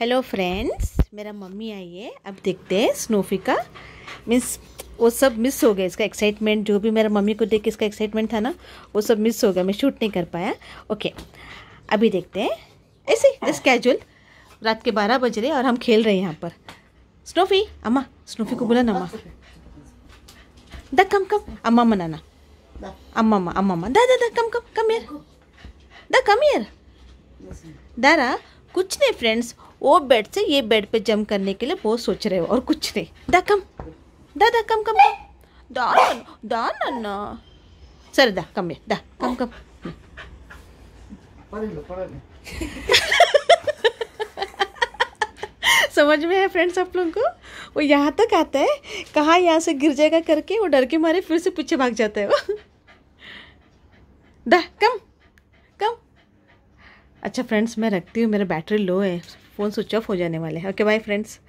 hello friends मेरा mummy आई है अब देखते हैं स्नोफी का मीन्स वो सब मिस हो गया इसका एक्साइटमेंट जो भी मेरा मम्मी को देख के इसका एक्साइटमेंट था ना वो सब मिस हो गया मैं शूट नहीं कर पाया ओके अभी देखते हैं ऐसे जस्ट कैजुअल रात के बारह बज रहे और हम खेल रहे हैं यहाँ पर स्नोफी अम्मा स्नोफी को बोला ना अम्मा द कम कम अम्मा मनाना अम्मा अम्मा अम्मा दा दा दा कम कम कम यार द कम यार दारा कुछ नहीं फ्रेंड्स वो बेड से ये बेड पे जम करने के लिए बहुत सोच रहे हो और कुछ नहीं दा कम दा दा कम कम सर दा कम दा कम कम समझ में है फ्रेंड्स आप लोगों को वो यहाँ तक आता है कहाँ यहाँ से गिर जाएगा करके वो डर के मारे फिर से पीछे भाग जाता है वो दा कम अच्छा फ्रेंड्स मैं रखती हूँ मेरा बैटरी लो है फ़ोन स्विच ऑफ हो जाने वाले हैं ओके बाय फ्रेंड्स